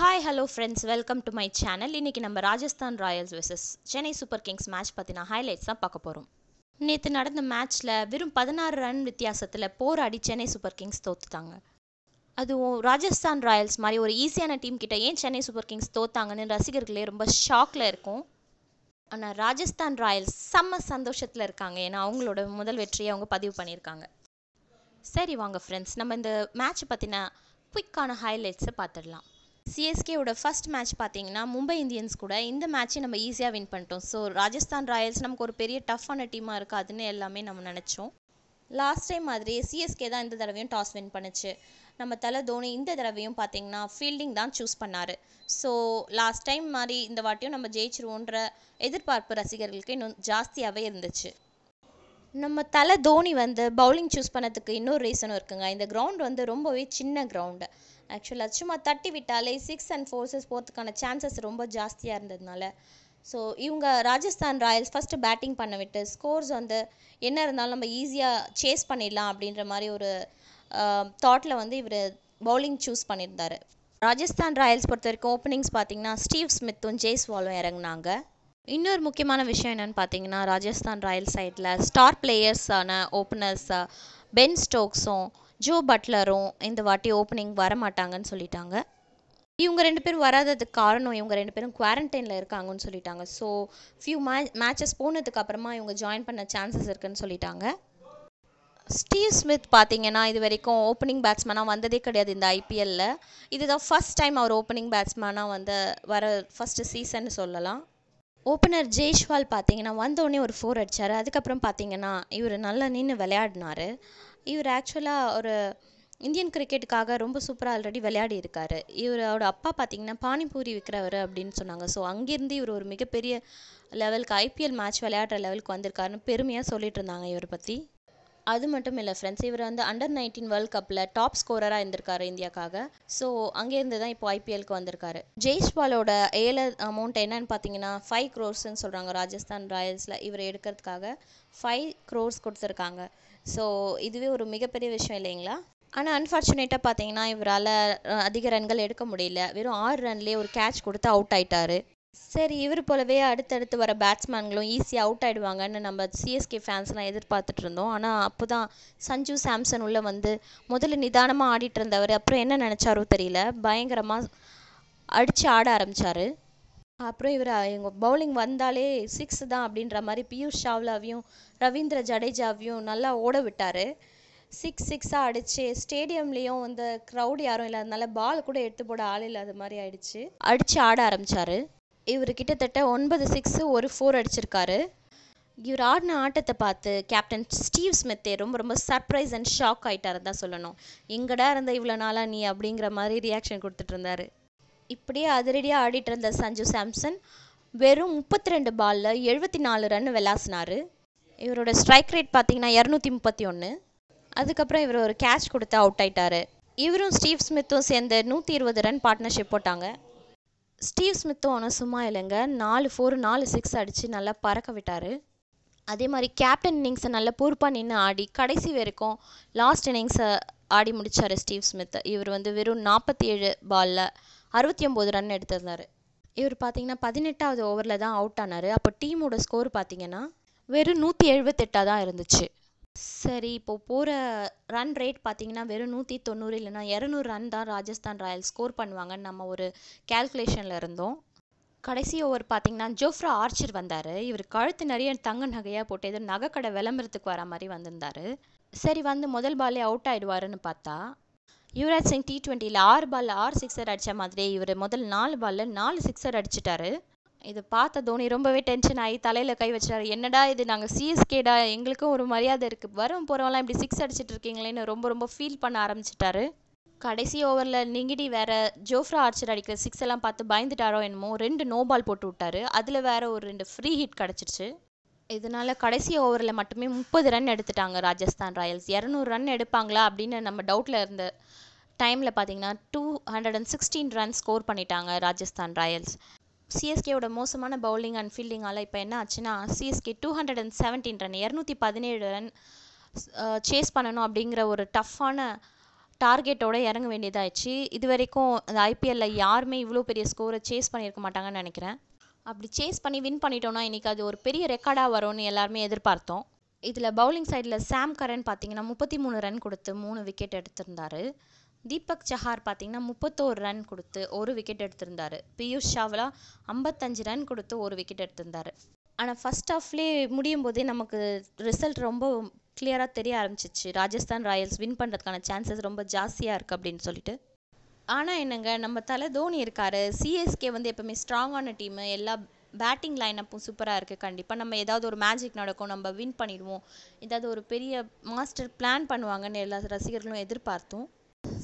hi hello friends welcome to my channel இன்னைக்கு நம்ம Rajasthan Royals versus Chennai Super Kings match பற்றின highlights தான் பார்க்க போகிறோம் நேற்று நடந்த மேட்ச்சில் வெறும் பதினாறு ரன் வித்தியாசத்தில் போராடி சென்னை சூப்பர் கிங்ஸ் தோத்துட்டாங்க அதுவும் ராஜஸ்தான் ராயல்ஸ் மாதிரி ஒரு ஈஸியான டீம் கிட்ட ஏன் சென்னை சூப்பர் கிங்ஸ் தோத்தாங்கன்னு ரசிகர்களே ரொம்ப ஷாக்கில் இருக்கும் ஆனால் ராஜஸ்தான் ராயல்ஸ் செம்ம சந்தோஷத்தில் இருக்காங்க ஏன்னா அவங்களோட முதல் வெற்றியை அவங்க பதிவு பண்ணியிருக்காங்க சரி வாங்க ஃப்ரெண்ட்ஸ் நம்ம இந்த மேட்ச் பற்றின குயிக்கான ஹைலைட்ஸை பார்த்துடலாம் சிஎஸ்கேவோட ஃபர்ஸ்ட் மேட்ச் பார்த்தீங்கன்னா மும்பை இந்தியன்ஸ் கூட இந்த மேட்ச்சை நம்ம ஈஸியாக வின் பண்ணிட்டோம் ஸோ ராஜஸ்தான் ராயல்ஸ் நமக்கு ஒரு பெரிய டஃப்பான டீமாக இருக்காதுன்னு எல்லாமே நம்ம நினச்சோம் லாஸ்ட் டைம் மாதிரி சிஎஸ்கே தான் இந்த தடவையும் டாஸ் வின் பண்ணுச்சு நம்ம தலை தோனி இந்த தடவையும் பார்த்தீங்கன்னா ஃபீல்டிங் தான் சூஸ் பண்ணார் ஸோ லாஸ்ட் டைம் மாதிரி இந்த வாட்டியும் நம்ம ஜெயிச்சிருவோன்ற எதிர்பார்ப்பு ரசிகர்களுக்கு இன்னும் ஜாஸ்தியாகவே இருந்துச்சு நம்ம தலை தோனி வந்து பவுலிங் சூஸ் பண்ணதுக்கு இன்னொரு ரீசனும் இருக்குங்க இந்த கிரவுண்ட் வந்து ரொம்பவே சின்ன கிரவுண்டு ஆக்சுவலாக சும்மா தட்டி விட்டாலே சிக்ஸ் அண்ட் ஃபோர்ஸஸ் போகிறதுக்கான சான்சஸ் ரொம்ப ஜாஸ்தியாக இருந்ததுனால ஸோ இவங்க ராஜஸ்தான் ராயல்ஸ் ஃபஸ்ட்டு பேட்டிங் பண்ண விட்டு ஸ்கோர்ஸ் வந்து என்ன இருந்தாலும் நம்ம ஈஸியாக சேஸ் பண்ணிடலாம் அப்படின்ற மாதிரி ஒரு தாட்டில் வந்து இவர் பவுலிங் சூஸ் பண்ணியிருந்தார் ராஜஸ்தான் ராயல்ஸ் பொறுத்த வரைக்கும் ஓப்பனிங்ஸ் பார்த்தீங்கன்னா ஸ்டீவ் ஸ்மித்தும் வாலும் இறங்கினாங்க இன்னொரு முக்கியமான விஷயம் என்னென்னு பார்த்தீங்கன்னா ராஜஸ்தான் ராயல்ஸ் சைடில் ஸ்டார் பிளேயர்ஸான ஓப்பனர்ஸ் பென் ஸ்டோக்ஸும் ஜோ பட்லரும் இந்த வாட்டி ஓப்பனிங் வரமாட்டாங்கன்னு சொல்லிட்டாங்க இவங்க ரெண்டு பேரும் வராததுக்கு காரணம் இவங்க ரெண்டு பேரும் குவாரண்டைனில் இருக்காங்கன்னு சொல்லிட்டாங்க ஸோ ஃபியூ மே மேட்சஸ் போனதுக்கு அப்புறமா இவங்க ஜாயின் பண்ண சான்சஸ் இருக்குதுன்னு சொல்லிட்டாங்க ஸ்டீவ் ஸ்மித் பார்த்தீங்கன்னா இது வரைக்கும் ஓப்பனிங் பேட்ஸ்மேனாக வந்ததே கிடையாது இந்த ஐபிஎல்லில் இதுதான் ஃபஸ்ட் டைம் அவர் ஓப்பனிங் பேட்ஸ்மேனாக வந்த வர ஃபஸ்ட்டு சீசன் சொல்லலாம் ஓப்பனர் ஜெய்ஷ்வால் பார்த்தீங்கன்னா வந்தோடனே ஒரு ஃபோர் அடித்தார் அதுக்கப்புறம் பார்த்தீங்கன்னா இவர் நல்லா நின்று விளையாடினார் இவர் ஆக்சுவலாக ஒரு இந்தியன் கிரிக்கெட்டுக்காக ரொம்ப சூப்பராக ஆல்ரெடி விளையாடி இருக்கார் இவரோட அப்பா பார்த்தீங்கன்னா பானிபூரி விற்கிறவர் அப்படின்னு சொன்னாங்க ஸோ அங்கேருந்து இவர் ஒரு மிகப்பெரிய லெவலுக்கு ஐபிஎல் மேட்ச் விளையாடுற லெவலுக்கு வந்திருக்காருன்னு பெருமையாக சொல்லிட்டு இருந்தாங்க இவரை பற்றி அது மட்டும் இல்லை ஃப்ரெண்ட்ஸ் இவர் வந்து அண்டர் நைன்டீன் வேர்ல்ட் கப்பில் டாப் ஸ்கோரராக இருந்திருக்காரு இந்தியாக்காக ஸோ அங்கேருந்து தான் இப்போ ஐபிஎலுக்கு வந்திருக்காரு ஜெய்ஸ்வாலோட ஏல அமௌண்ட் என்னன்னு பார்த்தீங்கன்னா ஃபைவ் க்ரோர்ஸ்ன்னு சொல்கிறாங்க ராஜஸ்தான் ராயல்ஸில் இவர் எடுக்கிறதுக்காக ஃபைவ் க்ரோர்ஸ் கொடுத்துருக்காங்க ஸோ இதுவே ஒரு மிகப்பெரிய விஷயம் இல்லைங்களா ஆனால் அன்ஃபார்ச்சுனேட்டாக பார்த்தீங்கன்னா இவரால் அதிக ரன்கள் எடுக்க முடியல வெறும் ஆறு ரன்லேயே ஒரு கேட்ச் கொடுத்து அவுட் ஆயிட்டாரு சரி இவர் போலவே அடுத்தடுத்து வர பேட்ஸ்மேன்களும் ஈஸியாக அவுட் ஆகிடுவாங்கன்னு நம்ம சிஎஸ்கே ஃபேன்ஸ்லாம் எதிர்பார்த்துட்டு இருந்தோம் ஆனால் அப்போ தான் சஞ்சு சாம்சன் உள்ளே வந்து முதல்ல நிதானமாக ஆடிட்டு இருந்தவர் அப்புறம் என்ன நினச்சாரோ தெரியல பயங்கரமாக அடித்து ஆட ஆரம்பித்தார் அப்புறம் இவர் எங்கள் பவுலிங் வந்தாலே சிக்ஸ் தான் அப்படின்ற மாதிரி பியூஷ் சாவ்லாவையும் ரவீந்திர ஜடேஜாவையும் நல்லா ஓட விட்டார் சிக்ஸ் சிக்ஸாக அடித்து ஸ்டேடியம்லேயும் வந்து க்ரௌட் யாரும் இல்லாதனால பால் கூட எடுத்து போட ஆள் இல்லாத மாதிரி ஆயிடுச்சு அடித்து ஆட ஆரம்பித்தார் இவர் கிட்டத்தட்ட ஒன்பது சிக்ஸு ஒரு ஃபோர் அடிச்சிருக்காரு இவர் ஆடின ஆட்டத்தை பார்த்து கேப்டன் ஸ்டீவ் ஸ்மித்தே ரொம்ப ரொம்ப சர்ப்ரைஸ் அண்ட் ஷாக் ஆகிட்டாரு தான் சொல்லணும் எங்கடா இருந்த இவ்வளோ நாளாக நீ அப்படிங்கிற மாதிரி ரியாக்ஷன் கொடுத்துட்டு இருந்தார் இப்படியே அதிரடியாக ஆடிட்டு இருந்த சஞ்சு சாம்சன் வெறும் முப்பத்தி ரெண்டு பாலில் எழுபத்தி நாலு ரன் விளாசினார் இவரோட ஸ்ட்ரைக் ரேட் பார்த்தீங்கன்னா இரநூத்தி முப்பத்தி ஒன்று அதுக்கப்புறம் இவர் ஒரு கேட்ச் கொடுத்து அவுட் ஆயிட்டார் இவரும் ஸ்டீவ் ஸ்மித்தும் சேர்ந்து நூற்றி இருபது ரன் பார்ட்னர்ஷிப் போட்டாங்க ஸ்டீவ் ஸ்மித்தும் ஆனால் சும்மா இல்லைங்க நாலு ஃபோர் நாலு சிக்ஸ் அடித்து நல்லா பறக்க விட்டார் அதே மாதிரி கேப்டன் இன்னிங்ஸை நல்லா பொறுப்பாக நின்று ஆடி கடைசி வரைக்கும் லாஸ்ட் இன்னிங்ஸை ஆடி முடித்தார் ஸ்டீவ் ஸ்மித் இவர் வந்து வெறும் நாற்பத்தி ஏழு பாலில் அறுபத்தி ஒம்பது ரன் எடுத்திருந்தார் இவர் பார்த்தீங்கன்னா பதினெட்டாவது ஓவரில் தான் அவுட் ஆனார் அப்போ டீமோட ஸ்கோர் பார்த்தீங்கன்னா வெறும் நூற்றி எழுபத்தெட்டாக தான் இருந்துச்சு சரி இப்போது போகிற ரன் ரேட் பார்த்தீங்கன்னா வெறும் நூற்றி தொண்ணூறு இல்லைன்னா இரநூறு ரன் தான் ராஜஸ்தான் ராயல்ஸ் ஸ்கோர் பண்ணுவாங்கன்னு நம்ம ஒரு கேல்குலேஷனில் இருந்தோம் கடைசி ஓவர் பார்த்தீங்கன்னா ஜோஃப்ரா ஆர்ச்சர் வந்தார் இவர் கழுத்து நிறைய தங்க நகையாக போட்டு ஏதோ நகைக்கடை விளம்பரத்துக்கு வர மாதிரி வந்திருந்தார் சரி வந்து முதல் பாலே அவுட் ஆகிடுவாருன்னு பார்த்தா யுவராஜ் சிங் டி டுவெண்ட்டியில் ஆறு பால் ஆறு சிக்ஸர் அடித்த மாதிரி இவர் முதல் நாலு பாலில் நாலு சிக்ஸர் அடிச்சிட்டாரு இதை பார்த்த தோனி ரொம்பவே டென்ஷன் ஆகி தலையில் கை வச்சிட்டாரு என்னடா இது நாங்கள் சிஎஸ்கேடா எங்களுக்கும் ஒரு மரியாதை இருக்குது வரும் போகிறவங்களாம் இப்படி சிக்ஸ் அடிச்சிட்டு இருக்கீங்களேன்னு ரொம்ப ரொம்ப ஃபீல் பண்ண ஆரம்பிச்சிட்டாரு கடைசி ஓவரில் நிகிடி வேற ஜோஃப்ரா ஆர்ச்சர் அடிக்கிற சிக்ஸ் எல்லாம் பார்த்து பயந்துட்டாரோ என்னமோ ரெண்டு நோ பால் போட்டு விட்டாரு அதில் வேற ஒரு ரெண்டு ஃப்ரீ ஹிட் கிடச்சிருச்சு இதனால் கடைசி ஓவரில் மட்டுமே முப்பது ரன் எடுத்துட்டாங்க ராஜஸ்தான் ராயல்ஸ் இரநூறு ரன் எடுப்பாங்களா அப்படின்னு நம்ம டவுட்டில் இருந்த டைமில் பார்த்தீங்கன்னா two hundred and sixteen run score பண்ணிட்டாங்க ராஜஸ்தான் ராயல்ஸ் சிஎஸ்கேவோட மோசமான பவுலிங் அண்ட் ஃபீல்டிங்கால் இப்போ என்ன ஆச்சுன்னா CSK two hundred and seventeen run இரநூத்தி பதினேழு ரன் சேஸ் பண்ணணும் அப்படிங்கிற ஒரு டஃப்பான டார்கெட்டோடு இறங்க வேண்டியதாகிடுச்சு இது வரைக்கும் அந்த ஐபிஎல்லில் யாருமே இவ்வளோ பெரிய ஸ்கோரை சேஸ் பண்ணியிருக்க மாட்டாங்கன்னு நினைக்கிறேன் அப்படி சேஸ் பண்ணி வின் பண்ணிட்டோம்னா இன்றைக்கி அது ஒரு பெரிய ரெக்கார்டாக வரும்னு எல்லாருமே எதிர்பார்த்தோம் இதில் பவுலிங் சைடில் சாம் கரன் பார்த்தீங்கன்னா முப்பத்தி மூணு ரன் கொடுத்து மூணு விக்கெட் எடுத்திருந்தார் தீபக் சஹார் பார்த்தீங்கன்னா முப்பத்தோரு ரன் கொடுத்து ஒரு விக்கெட் எடுத்திருந்தார் பியூஷ் சாவ்லா ஐம்பத்தஞ்சு ரன் கொடுத்து ஒரு விக்கெட் எடுத்திருந்தார் ஆனால் ஃபஸ்ட் ஆஃப்லேயே முடியும் போதே நமக்கு ரிசல்ட் ரொம்ப கிளியராக தெரிய ஆரம்பிச்சிச்சு ராஜஸ்தான் ராயல்ஸ் வின் பண்ணுறதுக்கான சான்சஸ் ரொம்ப ஜாஸ்தியாக இருக்குது அப்படின்னு சொல்லிட்டு ஆனால் என்னங்க நம்ம தலை தோனி இருக்கார் சிஎஸ்கே வந்து எப்போவுமே ஸ்ட்ராங்கான டீமு எல்லா பேட்டிங் லைன் அப்பும் சூப்பராக இருக்குது கண்டிப்பாக நம்ம ஏதாவது ஒரு மேஜிக் நடக்கும் நம்ம வின் பண்ணிடுவோம் ஏதாவது ஒரு பெரிய மாஸ்டர் பிளான் பண்ணுவாங்கன்னு எல்லா ரசிகர்களும் எதிர்பார்த்தோம்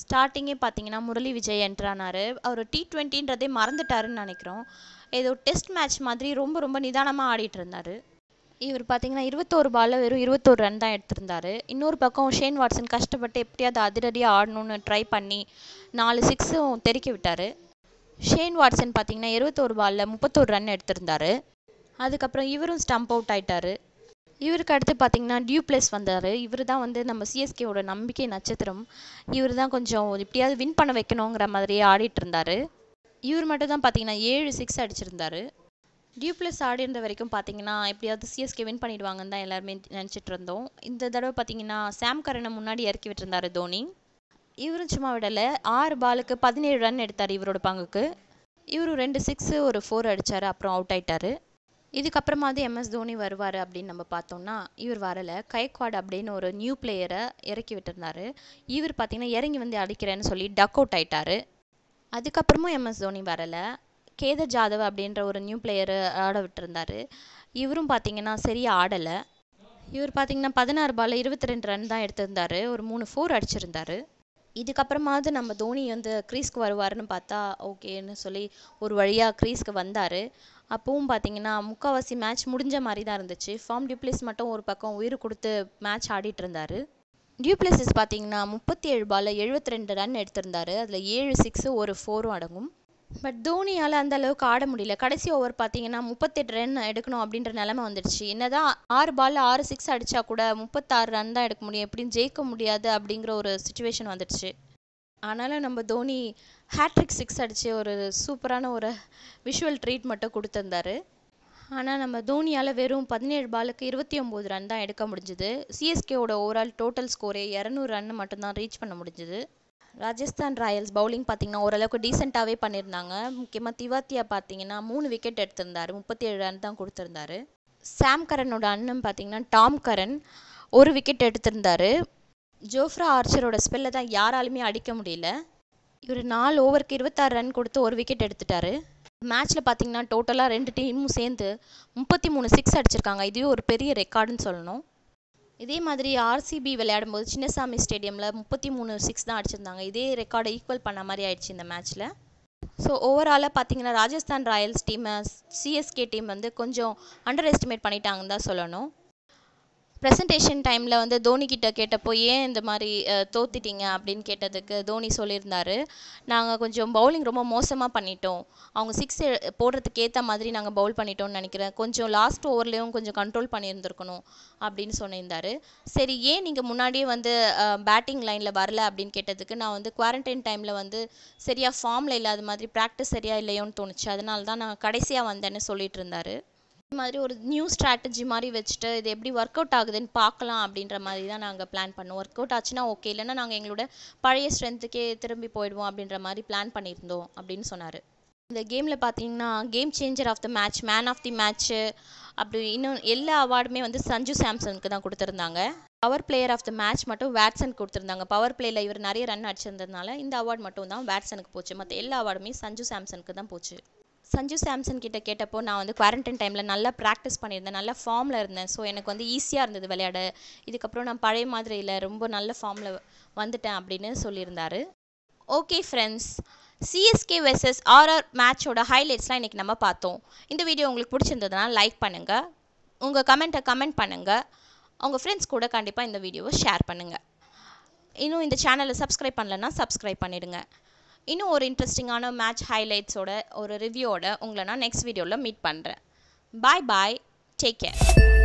ஸ்டார்டிங்கே பார்த்தீங்கன்னா முரளி விஜய் என்ட்ரானார் அவர் டி ட்வெண்ட்டின்றதே மறந்துட்டாருன்னு நினைக்கிறோம் ஏதோ டெஸ்ட் மேட்ச் மாதிரி ரொம்ப ரொம்ப நிதானமாக ஆடிட்டு இருந்தார் இவர் பார்த்தீங்கன்னா இருபத்தோரு பாலில் வெறும் இருபத்தோரு ரன் தான் எடுத்திருந்தாரு இன்னொரு பக்கம் ஷேன் வாட்சன் கஷ்டப்பட்டு எப்படியாவது அதிரடியாக ஆடணும்னு ட்ரை பண்ணி நாலு சிக்ஸும் தெறிக்க விட்டார் ஷேன் வாட்சன் பார்த்தீங்கன்னா இருபத்தோரு பாலில் முப்பத்தோரு ரன் எடுத்திருந்தார் அதுக்கப்புறம் இவரும் ஸ்டம்ப் அவுட் ஆயிட்டார் இவருக்கு அடுத்து பார்த்தீங்கன்னா டியூ டியூப்ளஸ் வந்தார் இவர் தான் வந்து நம்ம சிஎஸ்கேவோட நம்பிக்கை நட்சத்திரம் இவர் தான் கொஞ்சம் எப்படியாவது வின் பண்ண வைக்கணுங்கிற மாதிரியே ஆடிட்டு இருந்தார் இவர் மட்டும் தான் பார்த்தீங்கன்னா ஏழு சிக்ஸ் அடிச்சிருந்தார் டியூப்ளஸ் ஆடி இருந்த வரைக்கும் பார்த்தீங்கன்னா எப்படியாவது சிஎஸ்கே வின் பண்ணிடுவாங்கன்னு தான் எல்லாருமே நினச்சிட்டு இருந்தோம் இந்த தடவை பார்த்தீங்கன்னா சாம் கரனை முன்னாடி இறக்கி விட்டுருந்தாரு தோனி இவரும் சும்மா விடலை ஆறு பாலுக்கு பதினேழு ரன் எடுத்தார் இவரோட பங்குக்கு இவரும் ரெண்டு சிக்ஸு ஒரு ஃபோர் அடித்தார் அப்புறம் அவுட் ஆயிட்டார் இதுக்கப்புறமாவது எம்எஸ் தோனி வருவார் அப்படின்னு நம்ம பார்த்தோம்னா இவர் வரலை கைக்வாட் அப்படின்னு ஒரு நியூ பிளேயரை இறக்கி விட்டுருந்தார் இவர் பார்த்தீங்கன்னா இறங்கி வந்து அடிக்கிறேன்னு சொல்லி டக் அவுட் ஆயிட்டாரு அதுக்கப்புறமும் எம்எஸ் தோனி வரலை கேதர் ஜாதவ் அப்படின்ற ஒரு நியூ பிளேயர் ஆட விட்டுருந்தாரு இவரும் பார்த்தீங்கன்னா சரியாக ஆடலை இவர் பார்த்தீங்கன்னா பதினாறு பால் இருபத்தி ரெண்டு ரன் தான் எடுத்திருந்தாரு ஒரு மூணு ஃபோர் அடிச்சிருந்தார் இதுக்கப்புறமாவது நம்ம தோனி வந்து க்ரீஸ்க்கு வருவார்னு பார்த்தா ஓகேன்னு சொல்லி ஒரு வழியாக க்ரீஸ்க்கு வந்தார் அப்பவும் பார்த்தீங்கன்னா முக்கால்வாசி மேட்ச் முடிஞ்ச மாதிரி தான் இருந்துச்சு ஃபார்ம் டியூப்ளிஸ் மட்டும் ஒரு பக்கம் உயிர் கொடுத்து மேட்ச் ஆடிட்டு இருந்தார் டியூப்ளிசஸ் பார்த்தீங்கன்னா முப்பத்தி ஏழு பாலில் எழுபத்தி ரெண்டு ரன் எடுத்திருந்தாரு அதில் ஏழு சிக்ஸு ஒரு ஃபோரும் அடங்கும் பட் தோனியால் அந்த அளவுக்கு ஆட முடியல கடைசி ஓவர் பார்த்தீங்கன்னா முப்பத்தெட்டு ரன் எடுக்கணும் அப்படின்ற நிலமை வந்துடுச்சு என்னதான் ஆறு பால் ஆறு சிக்ஸ் அடித்தா கூட முப்பத்தாறு ரன் தான் எடுக்க முடியும் எப்படியும் ஜெயிக்க முடியாது அப்படிங்கிற ஒரு சுச்சுவேஷன் வந்துடுச்சு ஆனாலும் நம்ம தோனி ஹேட்ரிக் சிக்ஸ் அடித்து ஒரு சூப்பரான ஒரு விஷுவல் ட்ரீட் மட்டும் கொடுத்துருந்தாரு ஆனால் நம்ம தோனியால் வெறும் பதினேழு பாலுக்கு இருபத்தி ஒம்பது ரன் தான் எடுக்க முடிஞ்சுது சிஎஸ்கேவோட ஓவரால் டோட்டல் ஸ்கோரே இரநூறு ரன் மட்டும்தான் ரீச் பண்ண முடிஞ்சுது ராஜஸ்தான் ராயல்ஸ் பவுலிங் பார்த்தீங்கன்னா ஓரளவுக்கு டீசெண்டாகவே பண்ணியிருந்தாங்க முக்கியமாக திவாத்தியா பார்த்தீங்கன்னா மூணு விக்கெட் எடுத்திருந்தாரு முப்பத்தி ஏழு ரன் தான் கொடுத்துருந்தாரு சாம் கரனோட அண்ணன் பார்த்தீங்கன்னா டாம் கரன் ஒரு விக்கெட் எடுத்திருந்தாரு ஜோஃப்ரா ஆர்ச்சரோட ஸ்பெல்லை தான் யாராலுமே அடிக்க முடியல இவர் நாலு ஓவருக்கு இருபத்தாறு ரன் கொடுத்து ஒரு விக்கெட் எடுத்துட்டாரு மேட்ச்சில் பார்த்தீங்கன்னா டோட்டலாக ரெண்டு டீமும் சேர்ந்து முப்பத்தி மூணு சிக்ஸ் அடிச்சிருக்காங்க இதுவே ஒரு பெரிய ரெக்கார்டுன்னு சொல்லணும் இதே மாதிரி ஆர்சிபி விளையாடும் போது சின்னசாமி ஸ்டேடியமில் முப்பத்தி மூணு சிக்ஸ் தான் அடிச்சிருந்தாங்க இதே ரெக்கார்டை ஈக்குவல் பண்ண மாதிரி ஆயிடுச்சு இந்த மேட்ச்சில் ஸோ ஓவராலாக பார்த்தீங்கன்னா ராஜஸ்தான் ராயல்ஸ் டீமை சிஎஸ்கே டீம் வந்து கொஞ்சம் அண்டர் எஸ்டிமேட் பண்ணிட்டாங்கன்னு தான் சொல்லணும் ப்ரெசன்டேஷன் டைமில் வந்து தோனிக்கிட்ட கேட்டப்போ ஏன் இந்த மாதிரி தோற்றுட்டிங்க அப்படின்னு கேட்டதுக்கு தோனி சொல்லியிருந்தாரு நாங்கள் கொஞ்சம் பவுலிங் ரொம்ப மோசமாக பண்ணிட்டோம் அவங்க சிக்ஸ் போடுறதுக்கு ஏற்ற மாதிரி நாங்கள் பவுல் பண்ணிட்டோம்னு நினைக்கிறேன் கொஞ்சம் லாஸ்ட் ஓவர்லேயும் கொஞ்சம் கண்ட்ரோல் பண்ணியிருந்துருக்கணும் அப்படின்னு சொன்னிருந்தார் சரி ஏன் நீங்கள் முன்னாடியே வந்து பேட்டிங் லைனில் வரல அப்படின்னு கேட்டதுக்கு நான் வந்து குவாரண்டைன் டைமில் வந்து சரியாக ஃபார்மில் இல்லாத மாதிரி ப்ராக்டிஸ் சரியாக இல்லையோன்னு தோணுச்சு அதனால தான் நான் கடைசியாக வந்தேன்னு சொல்லிட்டு இருந்தார் மாதிரி ஒரு நியூ ஸ்ட்ராட்டஜி மாதிரி வச்சுட்டு இது எப்படி ஒர்க் அவுட் ஆகுதுன்னு பார்க்கலாம் அப்படின்ற மாதிரி தான் நாங்கள் பிளான் பண்ணோம் ஒர்க் அவுட் ஆச்சுன்னா ஓகே இல்லைன்னா நாங்கள் எங்களோட பழைய ஸ்ட்ரென்த்துக்கே திரும்பி போயிடுவோம் அப்படின்ற மாதிரி பிளான் பண்ணியிருந்தோம் அப்படின்னு சொன்னார் இந்த கேமில் பார்த்தீங்கன்னா game changer of the match man of the match அப்படி இன்னும் எல்லா அவார்டுமே வந்து சஞ்சு சாம்சனுக்கு தான் கொடுத்துருந்தாங்க power player of the match மட்டும் வேட்ஸன் கொடுத்துருந்தாங்க பவர் பிளேயில் இவர் நிறைய ரன் அடிச்சிருந்ததுனால இந்த அவார்டு மட்டும் தான் வேட்ஸனுக்கு போச்சு மற்ற எல்லா அவார்டுமே சஞ்சு சாம்சனுக்கு தான் போச்சு சஞ்சு சாம்சன் கிட்ட கேட்டப்போ நான் வந்து குவாரண்டைன் டைமில் நல்லா ப்ராக்டிஸ் பண்ணியிருந்தேன் நல்லா ஃபார்மில் இருந்தேன் ஸோ எனக்கு வந்து ஈஸியாக இருந்தது விளையாட இதுக்கப்புறம் நான் பழைய மாதிரியில் ரொம்ப நல்ல ஃபார்மில் வந்துட்டேன் அப்படின்னு சொல்லியிருந்தார் okay friends CSK versus RR மேட்சோட ஹைலைட்ஸ்லாம் இன்றைக்கி நம்ம பார்த்தோம் இந்த வீடியோ உங்களுக்கு பிடிச்சிருந்ததுனால் லைக் பண்ணுங்கள் உங்கள் கமெண்ட்டை கமெண்ட் பண்ணுங்கள் உங்கள் ஃப்ரெண்ட்ஸ் கூட கண்டிப்பாக இந்த வீடியோவை ஷேர் பண்ணுங்கள் இன்னும் இந்த சேனலை சப்ஸ்கிரைப் பண்ணலன்னா சப்ஸ்கிரைப் பண்ணிவிடுங்க இன்னும் ஒரு இன்ட்ரெஸ்டிங்கான மேட்ச் ஹைலைட்ஸோட ஒரு ரிவ்யூவோட உங்களை நான் நெக்ஸ்ட் வீடியோவில் மீட் பண்ணுறேன் பாய் பாய் டேக் கேர்